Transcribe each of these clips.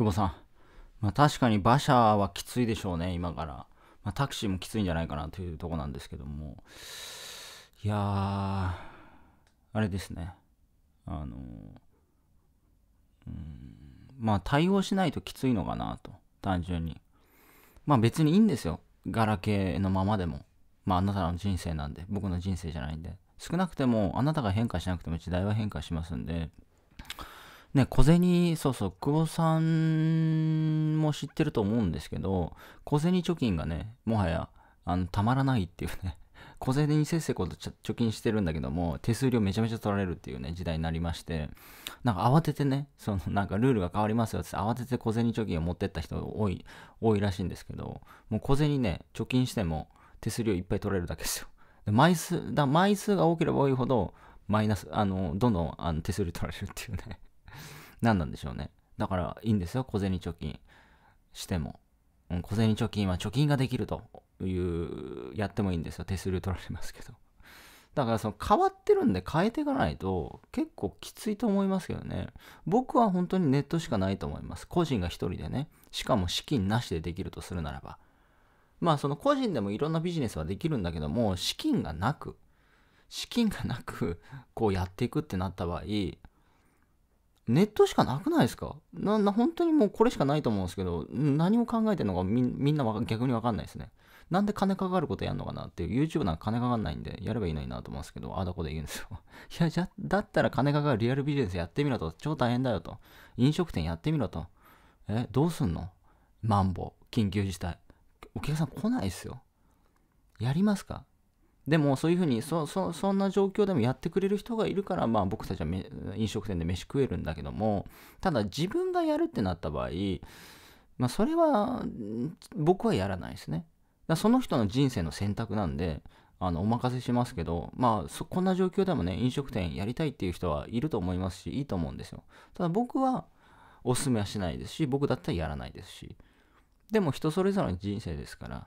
久保さん。まあ、確かに馬車はきついでしょうね、今から。まあ、タクシーもきついんじゃないかなというとこなんですけども。いやー、あれですね。あのうん、まあ対応しないときついのかなと、単純に。まあ別にいいんですよ。ガラケーのままでも。まああなたの人生なんで、僕の人生じゃないんで。少なくても、あなたが変化しなくても時代は変化しますんで、ね、小銭、そうそう、久保さんも知ってると思うんですけど、小銭貯金がね、もはや、あの、たまらないっていうね、小銭にせっせこと貯金してるんだけども、手数料めちゃめちゃ取られるっていうね、時代になりまして、なんか慌ててね、その、なんかルールが変わりますよって慌てて小銭貯金を持ってった人多い、多いらしいんですけど、もう小銭ね、貯金しても手数料いっぱい取れるだけですよ。で枚数、だ枚数が多ければ多いほど、マイナス、あの、どんどんあの手数料取られるっていうね何なんでしょうね。だからいいんですよ、小銭貯金しても。うん、小銭貯金は貯金ができるという、やってもいいんですよ。手数料取られますけど。だからその変わってるんで変えていかないと結構きついと思いますけどね。僕は本当にネットしかないと思います。個人が一人でね。しかも資金なしでできるとするならば。まあその個人でもいろんなビジネスはできるんだけども、資金がなく、資金がなくこうやっていくってなった場合、ネットしかなくないですかな、な、本当にもうこれしかないと思うんですけど、何を考えてるのかみみんな逆にわかんないですね。なんで金かかることやんのかなっていう、YouTube なんか金かかんないんで、やればいいのになと思うんですけど、あだこで言うんですよ。いや、じゃ、だったら金かかるリアルビジネスやってみろと、超大変だよと。飲食店やってみろと。え、どうすんのマンボウ、緊急事態。お客さん来ないっすよ。やりますかでもそういうふうにそんな状況でもやってくれる人がいるから、まあ、僕たちは飲食店で飯食えるんだけどもただ自分がやるってなった場合、まあ、それは僕はやらないですねだその人の人生の選択なんであのお任せしますけど、まあ、こんな状況でもね飲食店やりたいっていう人はいると思いますしいいと思うんですよただ僕はおすすめはしないですし僕だったらやらないですしでも人それぞれの人生ですから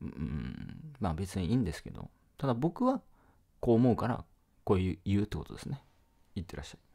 うんまあ別にいいんですけどただ僕はこう思うからこういう言うってことですね。いってらっしゃい。